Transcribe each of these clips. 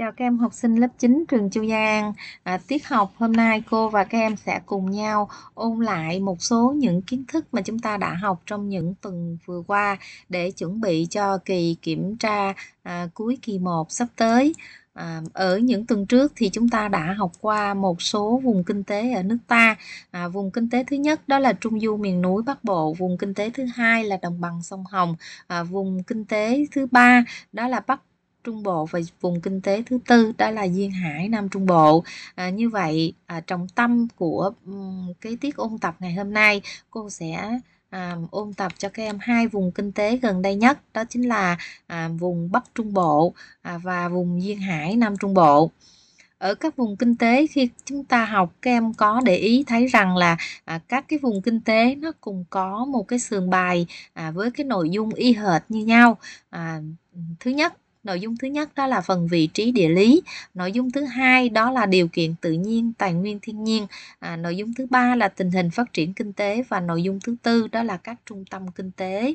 Chào các em học sinh lớp 9 trường Châu Giang. À, tiết học hôm nay cô và các em sẽ cùng nhau ôn lại một số những kiến thức mà chúng ta đã học trong những tuần vừa qua để chuẩn bị cho kỳ kiểm tra à, cuối kỳ 1 sắp tới. À, ở những tuần trước thì chúng ta đã học qua một số vùng kinh tế ở nước ta. À, vùng kinh tế thứ nhất đó là trung du miền núi Bắc Bộ, vùng kinh tế thứ hai là đồng bằng sông Hồng, à, vùng kinh tế thứ ba đó là Bắc Trung Bộ và vùng kinh tế thứ tư đó là duyên hải Nam Trung Bộ. À, như vậy à, trọng tâm của um, cái tiết ôn tập ngày hôm nay cô sẽ à, ôn tập cho các em hai vùng kinh tế gần đây nhất đó chính là à, vùng Bắc Trung Bộ à, và vùng duyên hải Nam Trung Bộ ở các vùng kinh tế khi chúng ta học các em có để ý thấy rằng là à, các cái vùng kinh tế nó cùng có một cái sườn bài à, với cái nội dung y hệt như nhau à, thứ nhất Nội dung thứ nhất đó là phần vị trí địa lý, nội dung thứ hai đó là điều kiện tự nhiên, tài nguyên thiên nhiên, à, nội dung thứ ba là tình hình phát triển kinh tế và nội dung thứ tư đó là các trung tâm kinh tế.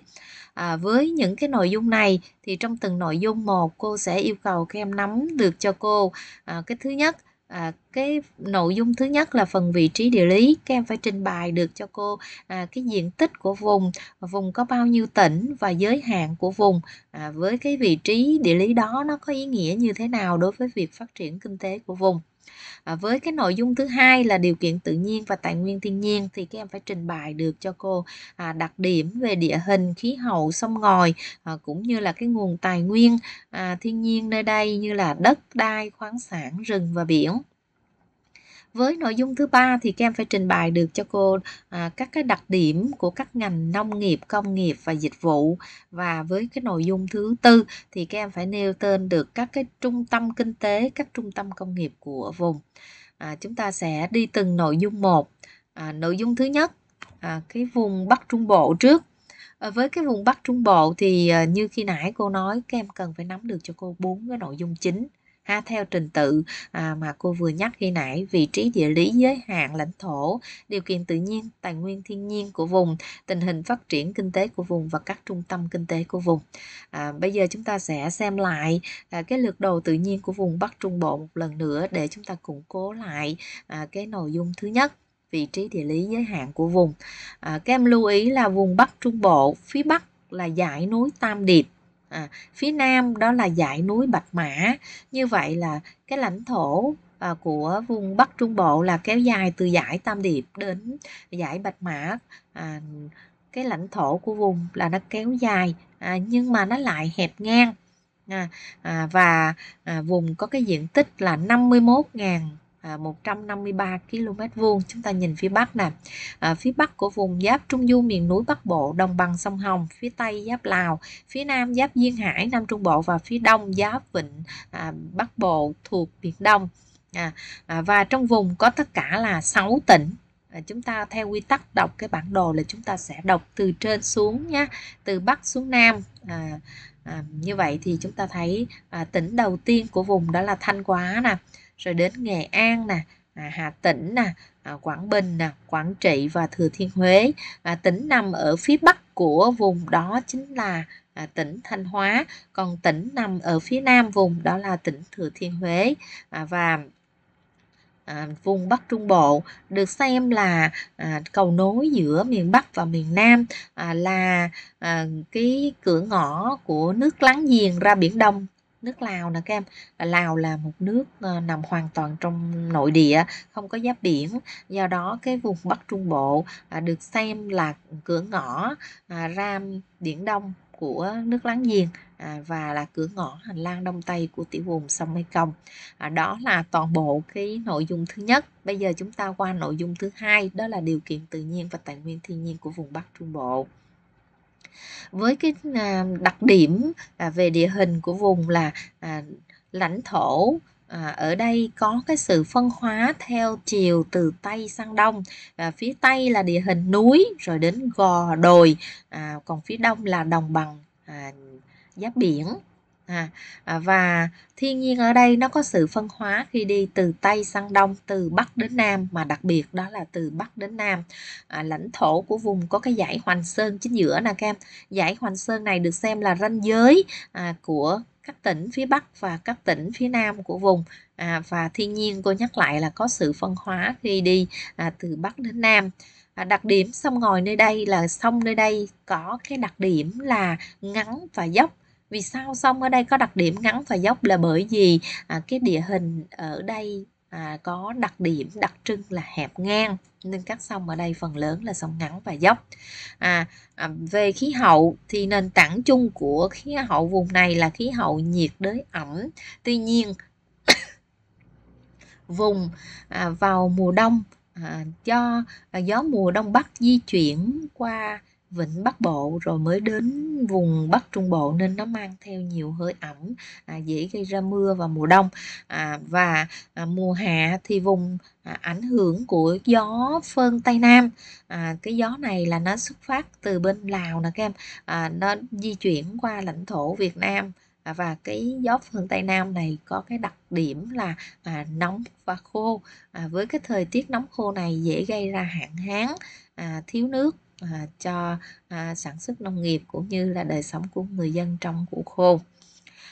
À, với những cái nội dung này thì trong từng nội dung một cô sẽ yêu cầu các em nắm được cho cô à, cái thứ nhất À, cái nội dung thứ nhất là phần vị trí địa lý các em phải trình bày được cho cô à, cái diện tích của vùng vùng có bao nhiêu tỉnh và giới hạn của vùng à, với cái vị trí địa lý đó nó có ý nghĩa như thế nào đối với việc phát triển kinh tế của vùng à, với cái nội dung thứ hai là điều kiện tự nhiên và tài nguyên thiên nhiên thì các em phải trình bày được cho cô à, đặc điểm về địa hình khí hậu sông ngòi à, cũng như là cái nguồn tài nguyên à, thiên nhiên nơi đây như là đất đai khoáng sản rừng và biển với nội dung thứ ba thì các em phải trình bày được cho cô à, các cái đặc điểm của các ngành nông nghiệp công nghiệp và dịch vụ và với cái nội dung thứ tư thì các em phải nêu tên được các cái trung tâm kinh tế các trung tâm công nghiệp của vùng à, chúng ta sẽ đi từng nội dung một à, nội dung thứ nhất à, cái vùng bắc trung bộ trước à, với cái vùng bắc trung bộ thì à, như khi nãy cô nói các em cần phải nắm được cho cô bốn cái nội dung chính ha theo trình tự à, mà cô vừa nhắc khi nãy vị trí địa lý giới hạn lãnh thổ điều kiện tự nhiên tài nguyên thiên nhiên của vùng tình hình phát triển kinh tế của vùng và các trung tâm kinh tế của vùng à, bây giờ chúng ta sẽ xem lại à, cái lược đồ tự nhiên của vùng bắc trung bộ một lần nữa để chúng ta củng cố lại à, cái nội dung thứ nhất vị trí địa lý giới hạn của vùng à, các em lưu ý là vùng bắc trung bộ phía bắc là dãy núi tam điệp à, phía nam đó là dãy núi bạch mã như vậy là cái lãnh thổ à, của vùng bắc trung bộ là kéo dài từ dãy tam điệp đến dãy bạch mã à, cái lãnh thổ của vùng là nó kéo dài à, nhưng mà nó lại hẹp ngang à, à, và à, vùng có cái diện tích là 51.000 153 à, km vuông chúng ta nhìn phía bắc nè à, phía bắc của vùng giáp trung du miền núi bắc bộ đồng bằng sông hồng phía tây giáp lào phía nam giáp duyên hải nam trung bộ và phía đông giáp vịnh à, bắc bộ thuộc biển đông à, à, và trong vùng có tất cả là 6 tỉnh à, chúng ta theo quy tắc đọc cái bản đồ là chúng ta sẽ đọc từ trên xuống nhé từ bắc xuống nam à, à, như vậy thì chúng ta thấy à, tỉnh đầu tiên của vùng đó là thanh hóa nè rồi đến Nghệ An nè à, Hà Tĩnh nè à, Quảng Bình nè Quảng Trị và Thừa Thiên Huế à, tỉnh nằm ở phía bắc của vùng đó chính là à, tỉnh Thanh Hóa còn tỉnh nằm ở phía nam vùng đó là tỉnh Thừa Thiên Huế à, và À, vùng Bắc Trung Bộ được xem là à, cầu nối giữa miền Bắc và miền Nam à, là à, cái cửa ngõ của nước láng giềng ra Biển Đông nước Lào nè các em Lào là một nước ờ, nằm hoàn toàn trong nội địa không có giáp biển do đó cái vùng Bắc Trung Bộ à, được xem là cửa ngõ à, ra Biển Đông của nước láng giềng à, và là cửa ngõ hành lang đông tây của tiểu vùng sông Mekong. đó là toàn bộ cái nội dung thứ nhất. Bây giờ chúng ta qua nội dung thứ hai, đó là điều kiện tự nhiên và tài nguyên thiên nhiên của vùng Bắc Trung Bộ với cái à, đặc điểm à, về địa hình của vùng là à, lãnh thổ ở đây có cái sự phân hóa theo chiều từ tây sang đông và phía tây là địa hình núi rồi đến gò đồi còn phía đông là đồng bằng giáp biển À, à, và thiên nhiên ở đây nó có sự phân hóa khi đi từ tây sang đông từ bắc đến nam mà đặc biệt đó là từ bắc đến nam à, lãnh thổ của vùng có cái dãy hoành sơn chính giữa nè các em dãy hoành sơn này được xem là ranh giới à, của các tỉnh phía bắc và các tỉnh phía nam của vùng à, và thiên nhiên cô nhắc lại là có sự phân hóa khi đi à, từ bắc đến nam À, đặc điểm sông ngòi nơi đây là sông nơi đây có cái đặc điểm là ngắn và dốc vì sao sông ở đây có đặc điểm ngắn và dốc là bởi vì à, cái địa hình ở đây à, có đặc điểm đặc trưng là hẹp ngang nên các sông ở đây phần lớn là sông ngắn và dốc à, à về khí hậu thì nền tảng chung của khí hậu vùng này là khí hậu nhiệt đới ẩm tuy nhiên vùng à, vào mùa đông à, do à, gió mùa đông bắc di chuyển qua vịnh bắc bộ rồi mới đến vùng bắc trung bộ nên nó mang theo nhiều hơi ẩm à, dễ gây ra mưa vào mùa đông à, và à, mùa hạ thì vùng à, ảnh hưởng của gió phơn tây nam à, cái gió này là nó xuất phát từ bên lào nè các em à, nó di chuyển qua lãnh thổ việt nam à, và cái gió phơn tây nam này có cái đặc điểm là à, nóng và khô à, với cái thời tiết nóng khô này dễ gây ra hạn hán à, thiếu nước À, cho à, sản xuất nông nghiệp cũng như là đời sống của người dân trong vụ khô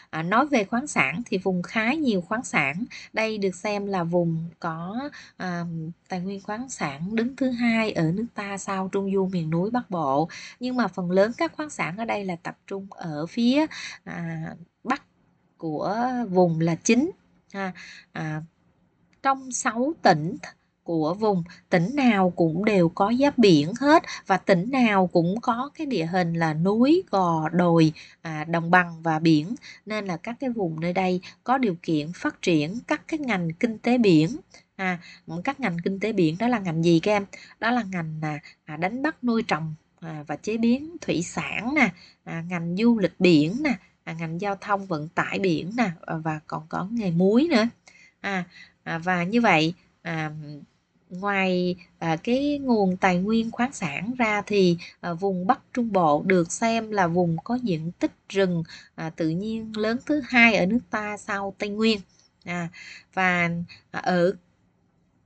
À, nói về khoáng sản thì vùng khá nhiều khoáng sản đây được xem là vùng có à, tài nguyên khoáng sản đứng thứ hai ở nước ta sau trung du miền núi bắc bộ nhưng mà phần lớn các khoáng sản ở đây là tập trung ở phía à, bắc của vùng là chính à, à, trong 6 tỉnh của vùng tỉnh nào cũng đều có giáp biển hết và tỉnh nào cũng có cái địa hình là núi gò đồi à, đồng bằng và biển nên là các cái vùng nơi đây có điều kiện phát triển các cái ngành kinh tế biển à các ngành kinh tế biển đó là ngành gì các em đó là ngành à, đánh bắt nuôi trồng à, và chế biến thủy sản nè à, ngành du lịch biển nè à, ngành giao thông vận tải biển nè à, và còn có nghề muối nữa à, à và như vậy à, ngoài à, cái nguồn tài nguyên khoáng sản ra thì à, vùng Bắc Trung Bộ được xem là vùng có diện tích rừng à, tự nhiên lớn thứ hai ở nước ta sau Tây Nguyên à, và à, ở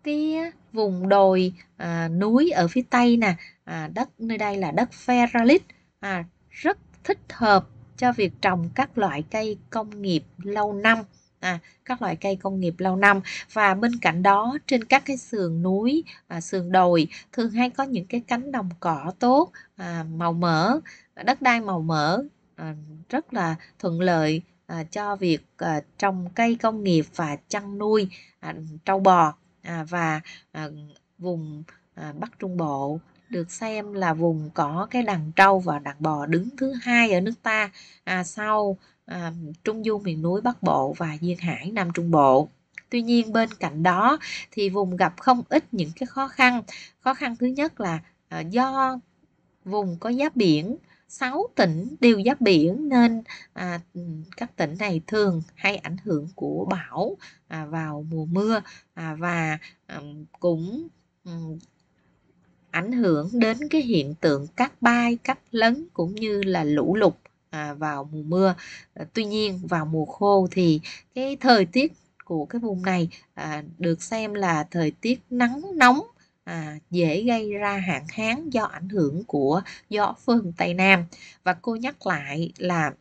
cái vùng đồi à, núi ở phía Tây nè à, đất nơi đây là đất ferralit à, rất thích hợp cho việc trồng các loại cây công nghiệp lâu năm à, các loại cây công nghiệp lâu năm và bên cạnh đó trên các cái sườn núi à, sườn đồi thường hay có những cái cánh đồng cỏ tốt à, màu mỡ đất đai màu mỡ à, rất là thuận lợi à, cho việc à, trồng cây công nghiệp và chăn nuôi à, trâu bò à, và à, vùng à, Bắc Trung Bộ được xem là vùng có cái đàn trâu và đàn bò đứng thứ hai ở nước ta à, sau à, trung du miền núi bắc bộ và duyên hải nam trung bộ tuy nhiên bên cạnh đó thì vùng gặp không ít những cái khó khăn khó khăn thứ nhất là à, do vùng có giáp biển 6 tỉnh đều giáp biển nên à, các tỉnh này thường hay ảnh hưởng của bão à, vào mùa mưa à, và à, cũng um, ảnh hưởng đến cái hiện tượng cát bay cát lấn cũng như là lũ lụt À, vào mùa mưa ờ, tuy nhiên vào mùa khô thì cái thời tiết của cái vùng này à, được xem là thời tiết nắng nóng à, dễ gây ra hạn hán do ảnh hưởng của gió phương tây nam và cô nhắc lại là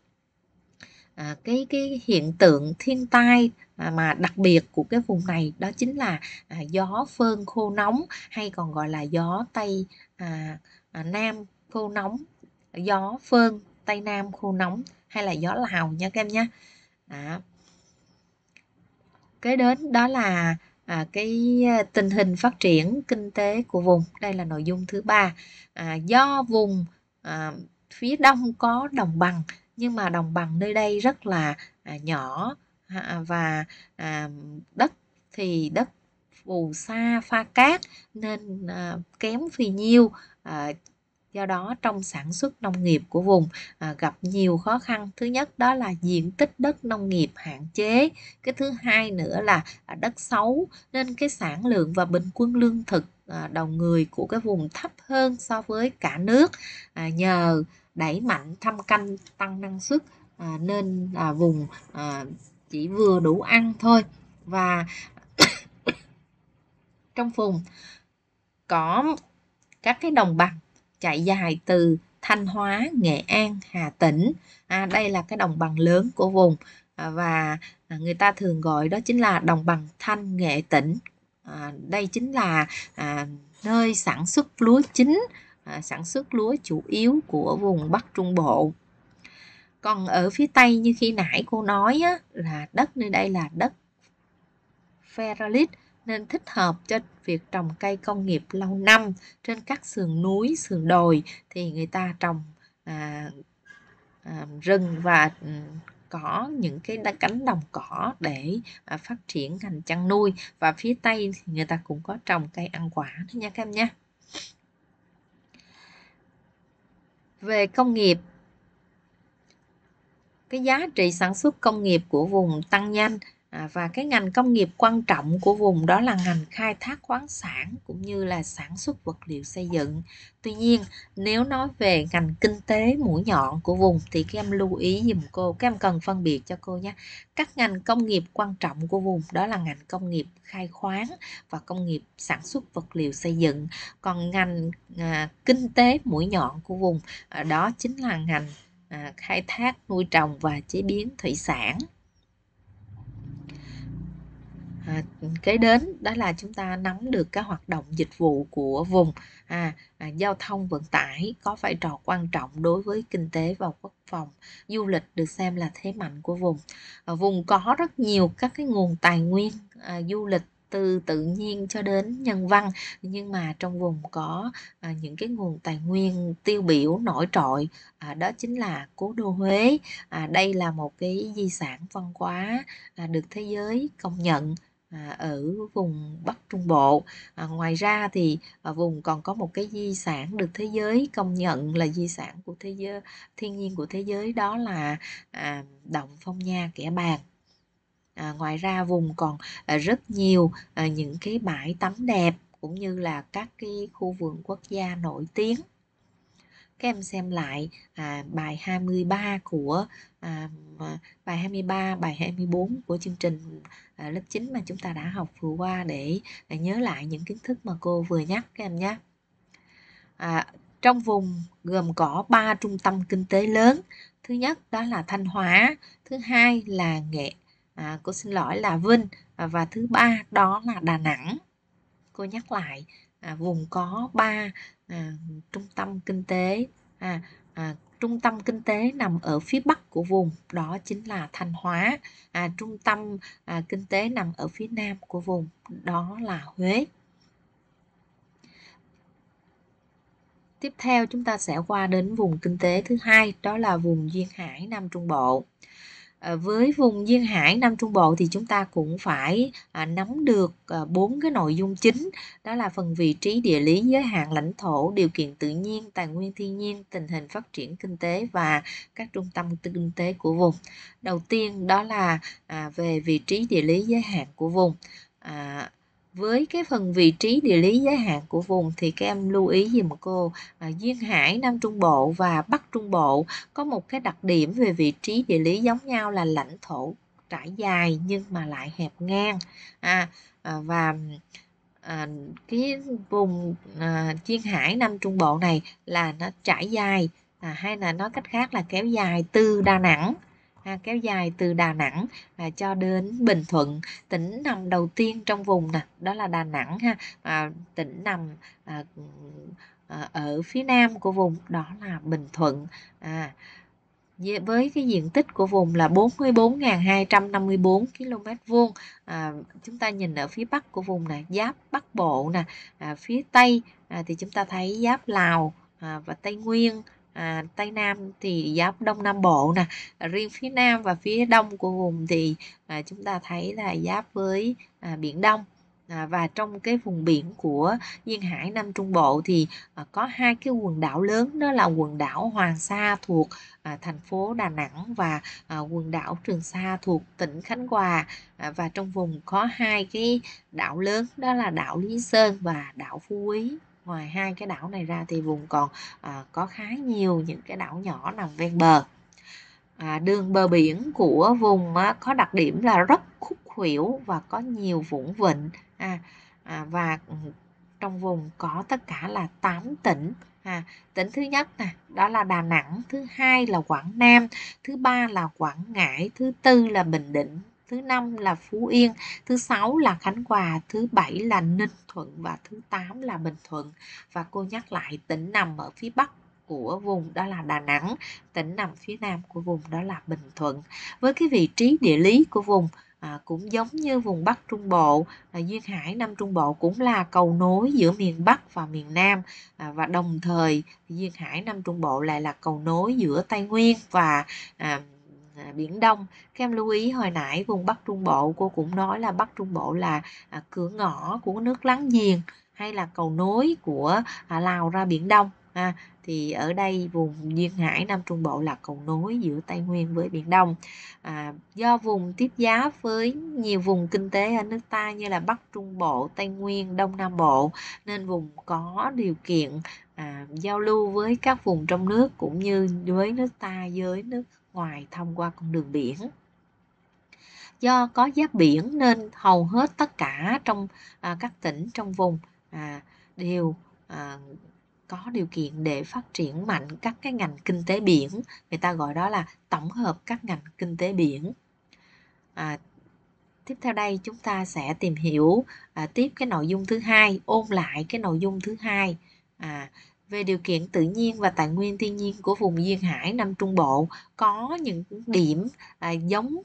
à, cái cái hiện tượng thiên tai à, mà đặc biệt của cái vùng này đó chính là à, gió phơn khô nóng hay còn gọi là gió tây à, à, nam khô nóng gió phơn tây nam khô nóng hay là gió lào nha các em nhé kế đến đó là à, cái à, tình hình phát triển kinh tế của vùng đây là nội dung thứ ba à, do vùng à, phía đông có đồng bằng nhưng mà đồng bằng nơi đây rất là à, nhỏ à, và à, đất thì đất phù sa pha cát nên à, kém phì nhiêu à, do đó trong sản xuất nông nghiệp của vùng à, gặp nhiều khó khăn thứ nhất đó là diện tích đất nông nghiệp hạn chế cái thứ hai nữa là à, đất xấu nên cái sản lượng và bình quân lương thực à, đầu người của cái vùng thấp hơn so với cả nước à, nhờ đẩy mạnh thăm canh tăng năng suất à, nên là vùng à, chỉ vừa đủ ăn thôi và trong vùng có các cái đồng bằng chạy dài từ Thanh Hóa, Nghệ An, Hà Tĩnh. À, đây là cái đồng bằng lớn của vùng à, và à, người ta thường gọi đó chính là đồng bằng Thanh Nghệ Tĩnh. À, đây chính là à, nơi sản xuất lúa chính, à, sản xuất lúa chủ yếu của vùng Bắc Trung Bộ. Còn ở phía Tây như khi nãy cô nói á, là đất nơi đây là đất ferrolit nên thích hợp cho việc trồng cây công nghiệp lâu năm trên các sườn núi, sườn đồi thì người ta trồng à, à, rừng và ừ, có những cái cánh đồng cỏ để à, phát triển ngành chăn nuôi và phía tây thì người ta cũng có trồng cây ăn quả đó nha các em nhé về công nghiệp cái giá trị sản xuất công nghiệp của vùng tăng nhanh À, và cái ngành công nghiệp quan trọng của vùng đó là ngành khai thác khoáng sản cũng như là sản xuất vật liệu xây dựng tuy nhiên nếu nói về ngành kinh tế mũi nhọn của vùng thì các em lưu ý dùm cô các em cần phân biệt cho cô nhé các ngành công nghiệp quan trọng của vùng đó là ngành công nghiệp khai khoáng và công nghiệp sản xuất vật liệu xây dựng còn ngành à, kinh tế mũi nhọn của vùng à, đó chính là ngành à, khai thác nuôi trồng và chế biến thủy sản à, kế đến đó là chúng ta nắm được các hoạt động dịch vụ của vùng à, à, giao thông vận tải có vai trò quan trọng đối với kinh tế và quốc phòng du lịch được xem là thế mạnh của vùng à, vùng có rất nhiều các cái nguồn tài nguyên à, du lịch từ tự nhiên cho đến nhân văn nhưng mà trong vùng có à, những cái nguồn tài nguyên tiêu biểu nổi trội à, đó chính là cố đô Huế à, đây là một cái di sản văn hóa à, được thế giới công nhận À, ở vùng Bắc Trung Bộ. À, ngoài ra thì à, vùng còn có một cái di sản được thế giới công nhận là di sản của thế giới thiên nhiên của thế giới đó là à, động Phong Nha Kẻ Bàng. À, ngoài ra vùng còn à, rất nhiều à, những cái bãi tắm đẹp cũng như là các cái khu vườn quốc gia nổi tiếng các em xem lại à, bài 23 của à, bài 23, bài 24 của chương trình à, lớp 9 mà chúng ta đã học vừa qua để à, nhớ lại những kiến thức mà cô vừa nhắc các em nhé. À, trong vùng gồm có 3 trung tâm kinh tế lớn. Thứ nhất đó là Thanh Hóa, thứ hai là Nghệ, à, cô xin lỗi là Vinh và thứ ba đó là Đà Nẵng. Cô nhắc lại à, vùng có ba à, trung tâm kinh tế à, à, trung tâm kinh tế nằm ở phía bắc của vùng đó chính là thanh hóa à, trung tâm à, kinh tế nằm ở phía nam của vùng đó là huế tiếp theo chúng ta sẽ qua đến vùng kinh tế thứ hai đó là vùng duyên hải nam trung bộ Ờ, với vùng duyên hải Nam Trung Bộ thì chúng ta cũng phải à, nắm được ờ, bốn cái nội dung chính đó là phần vị trí địa lý giới hạn lãnh thổ điều kiện tự nhiên tài nguyên thiên nhiên tình hình phát triển kinh tế và các trung tâm kinh tế của vùng đầu tiên đó là à, về vị trí địa lý giới hạn của vùng à, với cái phần vị trí địa lý giới hạn của vùng thì các em lưu ý gì mà cô à, duyên hải nam trung bộ và bắc trung bộ có một cái đặc điểm về vị trí địa lý giống nhau là lãnh thổ trải dài nhưng mà lại hẹp ngang à, à, và à, cái vùng à, duyên hải nam trung bộ này là nó trải dài à, hay là nói cách khác là kéo dài từ đà nẵng à, kéo dài từ Đà Nẵng à, cho đến Bình Thuận tỉnh nằm đầu tiên trong vùng nè đó là Đà Nẵng ha à, tỉnh nằm à, à, ở phía nam của vùng đó là Bình Thuận à, với cái diện tích của vùng là 44.254 km vuông à, chúng ta nhìn ở phía bắc của vùng này giáp Bắc Bộ nè à, phía tây à, thì chúng ta thấy giáp Lào à, và Tây Nguyên à, tây nam thì giáp đông nam bộ nè riêng phía nam và phía đông của vùng thì à, chúng ta thấy là giáp với à, biển đông À, và trong cái vùng biển của duyên hải nam trung bộ thì à, có hai cái quần đảo lớn đó là quần đảo hoàng sa thuộc à, thành phố đà nẵng và à, quần đảo trường sa thuộc tỉnh khánh hòa à, và trong vùng có hai cái đảo lớn đó là đảo lý sơn và đảo phú quý ngoài hai cái đảo này ra thì vùng còn à, có khá nhiều những cái đảo nhỏ nằm ven bờ à, đường bờ biển của vùng á, có đặc điểm là rất khúc khuỷu và có nhiều vũng vịnh à, à, và ừ, trong vùng có tất cả là 8 tỉnh à, tỉnh thứ nhất nè đó là Đà Nẵng thứ hai là Quảng Nam thứ ba là Quảng Ngãi thứ tư là Bình Định thứ năm là Phú Yên, thứ sáu là Khánh Hòa, thứ bảy là Ninh Thuận và thứ tám là Bình Thuận. Và cô nhắc lại tỉnh nằm ở phía bắc của vùng đó là Đà Nẵng, tỉnh nằm phía nam của vùng đó là Bình Thuận. Với cái vị trí địa lý của vùng À, cũng giống như vùng Bắc Trung Bộ, à, Duyên Hải Nam Trung Bộ cũng là cầu nối giữa miền Bắc và miền Nam à, và đồng thời Duyên Hải Nam Trung Bộ lại là cầu nối giữa Tây Nguyên và à, À, biển Đông các em lưu ý hồi nãy vùng Bắc Trung Bộ cô cũng nói là Bắc Trung Bộ là à, cửa ngõ của nước láng giềng hay là cầu nối của à, Lào ra Biển Đông ha thì ở đây vùng duyên hải nam trung bộ là cầu nối giữa tây nguyên với biển đông à, do vùng tiếp giáp với nhiều vùng kinh tế ở nước ta như là bắc trung bộ tây nguyên đông nam bộ nên vùng có điều kiện à, giao lưu với các vùng trong nước cũng như với nước ta với nước ngoài thông qua con đường biển do có giáp biển nên hầu hết tất cả trong à, các tỉnh trong vùng à, đều à, có điều kiện để phát triển mạnh các cái ngành kinh tế biển người ta gọi đó là tổng hợp các ngành kinh tế biển à, tiếp theo đây chúng ta sẽ tìm hiểu à, tiếp cái nội dung thứ hai ôn lại cái nội dung thứ hai à, về điều kiện tự nhiên và tài nguyên thiên nhiên của vùng duyên hải Nam Trung Bộ có những điểm à, giống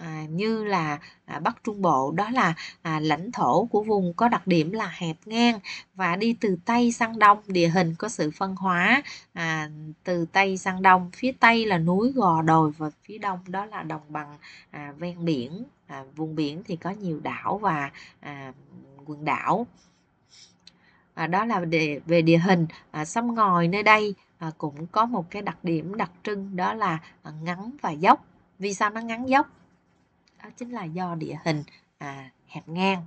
à, như là à, Bắc Trung Bộ đó là à, lãnh thổ của vùng có đặc điểm là hẹp ngang và đi từ Tây sang Đông địa hình có sự phân hóa à, từ Tây sang Đông phía Tây là núi gò đồi và phía Đông đó là đồng bằng à, ven biển à, vùng biển thì có nhiều đảo và à, quần đảo à, đó là để, về địa hình à, sông ngòi nơi đây à, cũng có một cái đặc điểm đặc trưng đó là à, ngắn và dốc vì sao nó ngắn dốc đó chính là do địa hình à, hẹp ngang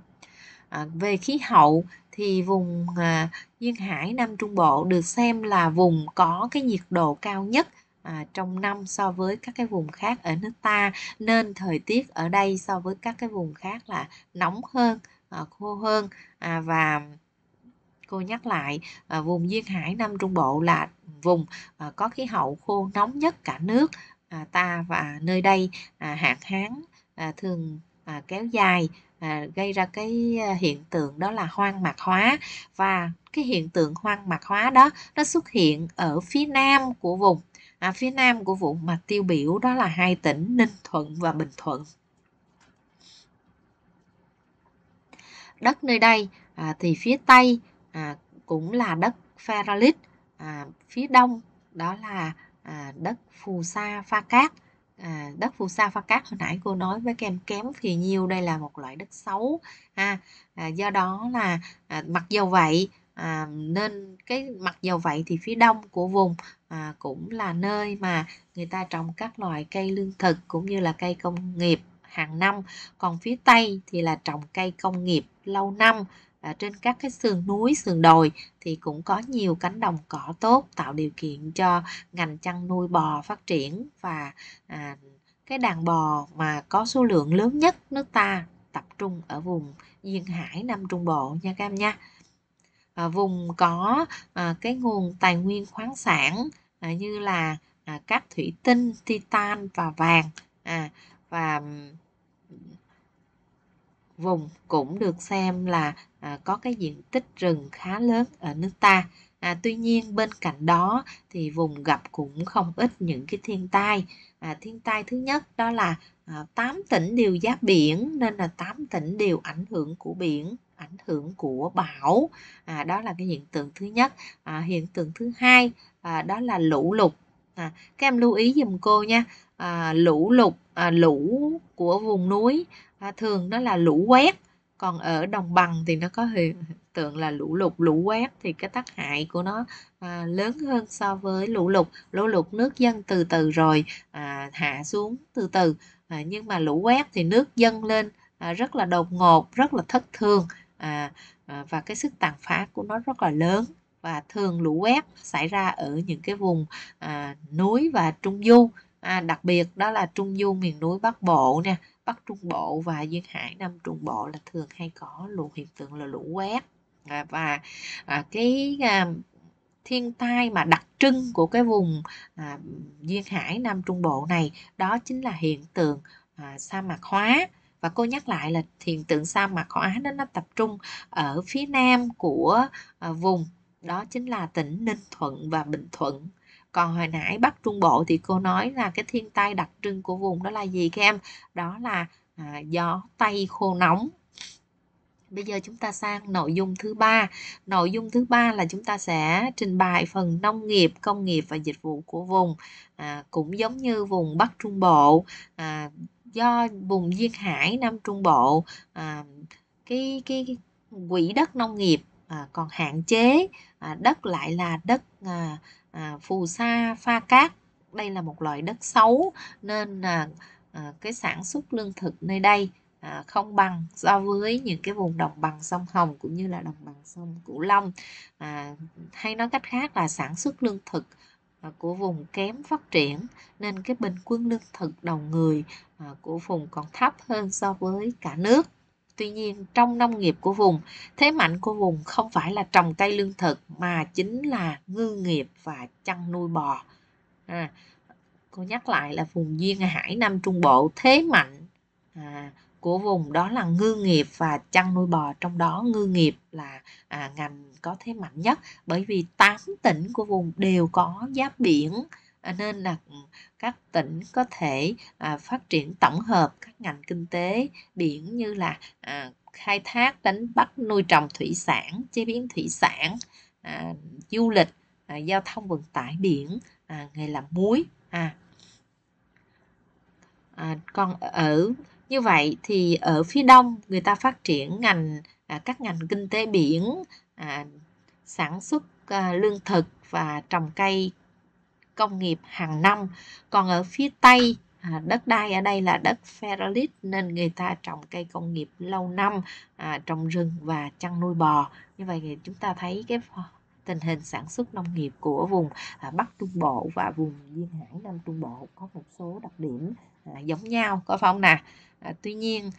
à, về khí hậu thì vùng à, duyên hải nam trung bộ được xem là vùng có cái nhiệt độ cao nhất à, trong năm so với các cái vùng khác ở nước ta nên thời tiết ở đây so với các cái vùng khác là nóng hơn à, khô hơn à, và cô nhắc lại à, vùng duyên hải nam trung bộ là vùng à, có khí hậu khô nóng nhất cả nước à, ta và nơi đây à, hạn hán à, thường à, kéo dài à, gây ra cái à, hiện tượng đó là hoang mạc hóa và cái hiện tượng hoang mạc hóa đó nó xuất hiện ở phía nam của vùng à, phía nam của vùng mà tiêu biểu đó là hai tỉnh ninh thuận và bình thuận đất nơi đây à, thì phía tây à, cũng là đất ferralit à, phía đông đó là à, đất Phù Sa Pha Cát à, đất phù sa pha cát hồi nãy cô nói với kem kém thì nhiều đây là một loại đất xấu ha à, do đó là à, mặc dầu vậy à, nên cái mặc dầu vậy thì phía đông của vùng à, cũng là nơi mà người ta trồng các loại cây lương thực cũng như là cây công nghiệp hàng năm còn phía tây thì là trồng cây công nghiệp lâu năm à, trên các cái sườn núi sườn đồi thì cũng có nhiều cánh đồng cỏ tốt tạo điều kiện cho ngành chăn nuôi bò phát triển và à, cái đàn bò mà có số lượng lớn nhất nước ta tập trung ở vùng duyên hải nam trung bộ nha các em nha à, vùng có à, cái nguồn tài nguyên khoáng sản à, như là à, các thủy tinh titan và vàng à, và vùng cũng được xem là À, có cái diện tích rừng khá lớn ở nước ta à, tuy nhiên bên cạnh đó thì vùng gặp cũng không ít những cái thiên tai à, thiên tai thứ nhất đó là à, 8 tỉnh đều giáp biển nên là 8 tỉnh đều ảnh hưởng của biển ảnh hưởng của bão à, đó là cái hiện tượng thứ nhất à, hiện tượng thứ hai à, đó là lũ lụt à, các em lưu ý dùm cô nha à, lũ lụt à, lũ của vùng núi à, thường nó là lũ quét còn ở đồng bằng thì nó có hiện tượng là lũ lụt lũ quét thì cái tác hại của nó à, lớn hơn so với lũ lụt lũ lụt nước dâng từ từ rồi à, hạ xuống từ từ à, nhưng mà lũ quét thì nước dâng lên à, rất là đột ngột rất là thất thường à, à, và cái sức tàn phá của nó rất là lớn và thường lũ quét xảy ra ở những cái vùng à, núi và trung du à, đặc biệt đó là trung du miền núi bắc bộ nè Bắc Trung Bộ và duyên hải Nam Trung Bộ là thường hay có lũ hiện tượng là lũ quét à, và à, cái à, thiên tai mà đặc trưng của cái vùng à, duyên hải Nam Trung Bộ này đó chính là hiện tượng à, sa mạc hóa và cô nhắc lại là hiện tượng sa mạc hóa đó nó tập trung ở phía nam của à, vùng đó chính là tỉnh Ninh Thuận và Bình Thuận còn hồi nãy bắc trung bộ thì cô nói là cái thiên tai đặc trưng của vùng đó là gì các em đó là à, gió tây khô nóng bây giờ chúng ta sang nội dung thứ ba nội dung thứ ba là chúng ta sẽ trình bày phần nông nghiệp công nghiệp và dịch vụ của vùng à, cũng giống như vùng bắc trung bộ à, do vùng duyên hải nam trung bộ à, cái, cái cái quỹ đất nông nghiệp à, còn hạn chế à, đất lại là đất à, à, phù sa pha cát đây là một loại đất xấu nên là à, cái sản xuất lương thực nơi đây à, không bằng so với những cái vùng đồng bằng sông Hồng cũng như là đồng bằng sông Cửu Long à, hay nói cách khác là sản xuất lương thực à, của vùng kém phát triển nên cái bình quân lương thực đầu người à, của vùng còn thấp hơn so với cả nước Tuy nhiên, trong nông nghiệp của vùng, thế mạnh của vùng không phải là trồng cây lương thực mà chính là ngư nghiệp và chăn nuôi bò. À, cô nhắc lại là vùng duyên hải Nam Trung Bộ thế mạnh à, của vùng đó là ngư nghiệp và chăn nuôi bò trong đó ngư nghiệp là à, ngành có thế mạnh nhất bởi vì 8 tỉnh của vùng đều có giáp biển nên là ừ, các tỉnh có thể à, phát triển tổng hợp các ngành kinh tế biển như là à, khai thác đánh bắt nuôi trồng thủy sản chế biến thủy sản à, du lịch à, giao thông vận tải biển à, nghề làm muối à. à còn ở như vậy thì ở phía đông người ta phát triển ngành à, các ngành kinh tế biển à, sản xuất à, lương thực và trồng cây công nghiệp hàng năm còn ở phía tây à, đất đai ở đây là đất ferralit nên người ta trồng cây công nghiệp lâu năm à, trồng rừng và chăn nuôi bò như vậy thì chúng ta thấy cái tình hình sản xuất nông nghiệp của vùng à, Bắc Trung Bộ và vùng duyên hải Nam Trung Bộ có một số đặc điểm giống nhau có phải không nè tuy nhiên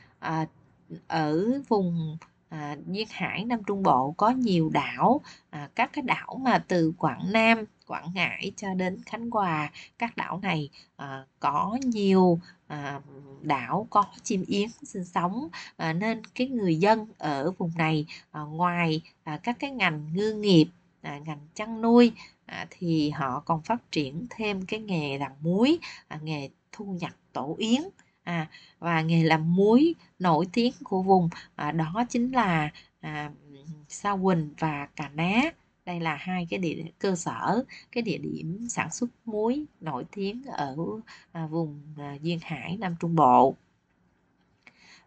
ở vùng à, duyên hải nam trung bộ có nhiều đảo à, các cái đảo mà từ quảng nam quảng ngãi cho đến khánh hòa các đảo này à, có nhiều à, đảo có chim yến sinh sống à, nên cái người dân ở vùng này à, ngoài à, các cái ngành ngư nghiệp à, ngành chăn nuôi à, thì họ còn phát triển thêm cái nghề làm muối à, nghề thu nhặt tổ yến à, và nghề làm muối nổi tiếng của vùng à, đó chính là à, Sa Quỳnh và Cà Ná đây là hai cái địa cơ sở cái địa điểm sản xuất muối nổi tiếng ở à, vùng à, duyên hải nam trung bộ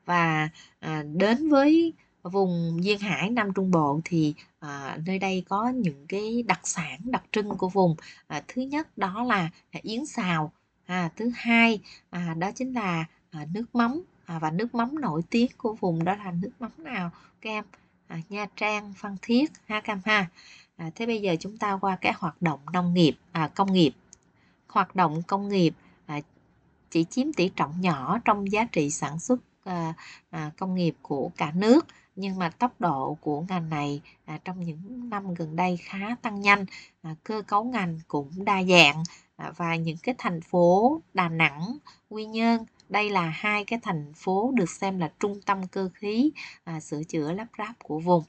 và à, đến với vùng duyên hải nam trung bộ thì à, nơi đây có những cái đặc sản đặc trưng của vùng à, thứ nhất đó là yến xào à, thứ hai à, đó chính là à, nước mắm à, và nước mắm nổi tiếng của vùng đó là nước mắm nào các em à, Nha Trang Phan Thiết ha các ha à, thế bây giờ chúng ta qua các hoạt động nông nghiệp à, công nghiệp hoạt động công nghiệp à, chỉ chiếm tỷ trọng nhỏ trong giá trị sản xuất à, à, công nghiệp của cả nước nhưng mà tốc độ của ngành này à, trong những năm gần đây khá tăng nhanh à, cơ cấu ngành cũng đa dạng À, và những cái thành phố Đà Nẵng, Quy Nhơn đây là hai cái thành phố được xem là trung tâm cơ khí à, sửa chữa lắp ráp của vùng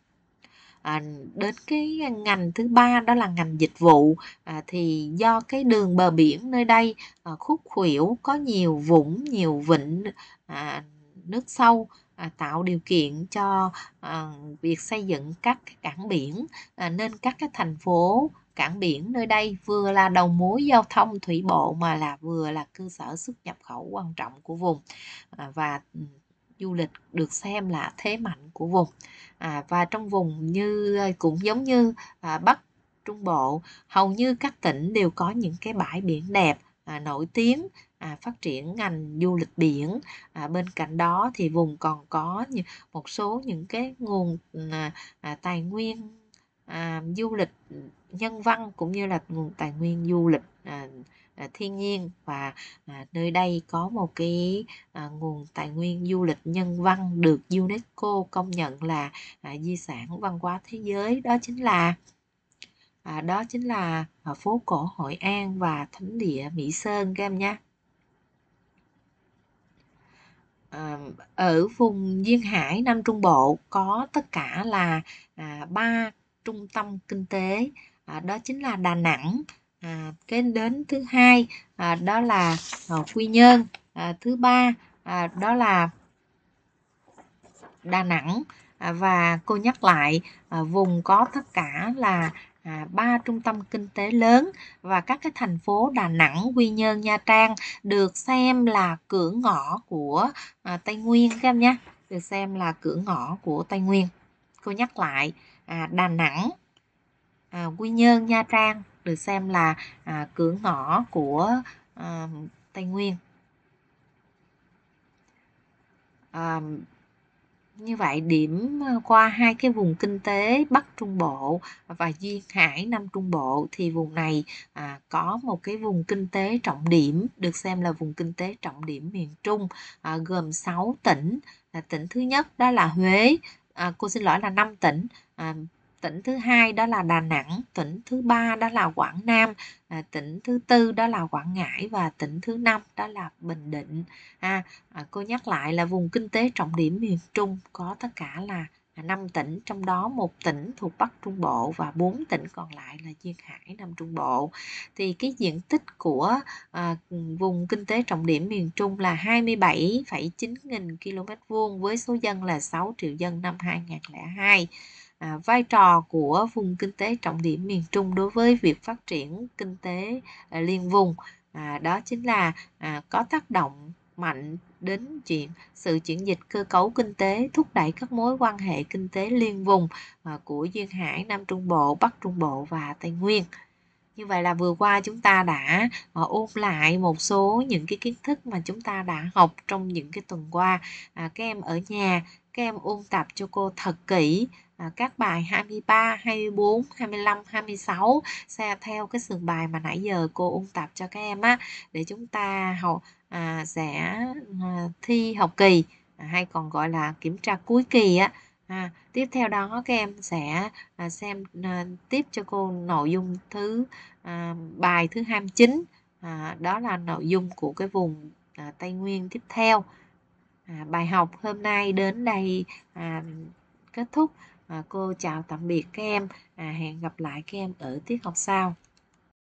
à, đến cái ngành thứ ba đó là ngành dịch vụ à, thì do cái đường bờ biển nơi đây à, khúc khuỷu có nhiều vũng nhiều vịnh à, nước sâu À, tạo điều kiện cho à, việc xây dựng các cảng biển à, nên các cái thành phố cảng biển nơi đây vừa là đầu mối giao thông thủy bộ mà là vừa là cơ sở xuất nhập khẩu quan trọng của vùng và ừ, du lịch được xem là thế mạnh của vùng và trong vùng như cũng giống như bắc trung bộ hầu như các tỉnh đều có những cái bãi biển đẹp à, nổi tiếng à, phát triển ngành du lịch biển à, bên cạnh đó thì vùng còn có một số những cái nguồn à, à, tài nguyên à, du lịch nhân văn cũng như là nguồn tài nguyên du lịch à, à, thiên nhiên và à, nơi đây có một cái à, nguồn tài nguyên du lịch nhân văn được UNESCO công nhận là à, di sản văn hóa thế giới đó chính là à, đó chính là à, phố cổ Hội An và thánh địa Mỹ Sơn các em nhé à, ở vùng Duyên Hải Nam Trung Bộ có tất cả là à, ba trung tâm kinh tế à, đó chính là Đà Nẵng kế đến thứ hai đó là Quy Nhơn thứ ba đó là Đà Nẵng và cô nhắc lại vùng có tất cả là à, ba trung tâm kinh tế lớn và các cái thành phố Đà Nẵng, Quy Nhơn, Nha Trang được xem là cửa ngõ của à, Tây Nguyên các em nhé được xem là cửa ngõ của Tây Nguyên cô nhắc lại à, Đà Nẵng à, Quy Nhơn, Nha Trang được xem là à, cửa ngõ của à, Tây Nguyên à, như vậy điểm ờ, qua hai cái vùng kinh tế Bắc Trung Bộ và Duyên Hải Nam Trung Bộ thì vùng này à, có một cái vùng kinh tế trọng điểm được xem là vùng kinh tế trọng điểm miền Trung à, gồm 6 tỉnh là tỉnh thứ nhất đó là Huế à, cô xin lỗi là 5 tỉnh à, tỉnh thứ hai đó là Đà Nẵng, tỉnh thứ ba đó là Quảng Nam, à, tỉnh thứ tư đó là Quảng Ngãi và tỉnh thứ năm đó là Bình Định. À, à, cô nhắc lại là vùng kinh tế trọng điểm miền Trung có tất cả là 5 à, tỉnh trong đó một tỉnh thuộc Bắc Trung Bộ và 4 tỉnh còn lại là duyên hải Nam Trung Bộ thì cái diện tích của à, vùng kinh tế trọng điểm miền Trung là 27,9 nghìn km vuông với số dân là 6 triệu dân năm 2002 à, vai trò của vùng kinh tế trọng điểm miền Trung đối với việc phát triển kinh tế à, liên vùng à, đó chính là à, có tác động mạnh đến chuyện sự chuyển dịch cơ cấu kinh tế thúc đẩy các mối quan hệ kinh tế liên vùng à, của duyên hải Nam Trung Bộ, Bắc Trung Bộ và Tây Nguyên như vậy là vừa qua chúng ta đã uh, ôn lại một số những cái kiến thức mà chúng ta đã học trong những cái tuần qua à, các em ở nhà các em ôn tập cho cô thật kỹ À, các bài 23, 24, 25, 26 sẽ theo cái sườn bài mà nãy giờ cô ôn tập cho các em á để chúng ta học à, sẽ à, thi học kỳ à, hay còn gọi là kiểm tra cuối kỳ á à, tiếp theo đó các em sẽ à, xem à, tiếp cho cô nội dung thứ à, bài thứ 29 à, đó là nội dung của cái vùng à, Tây Nguyên tiếp theo à, bài học hôm nay đến đây à, kết thúc à, cô chào tạm biệt các em à, hẹn gặp lại các em ở tiết học sau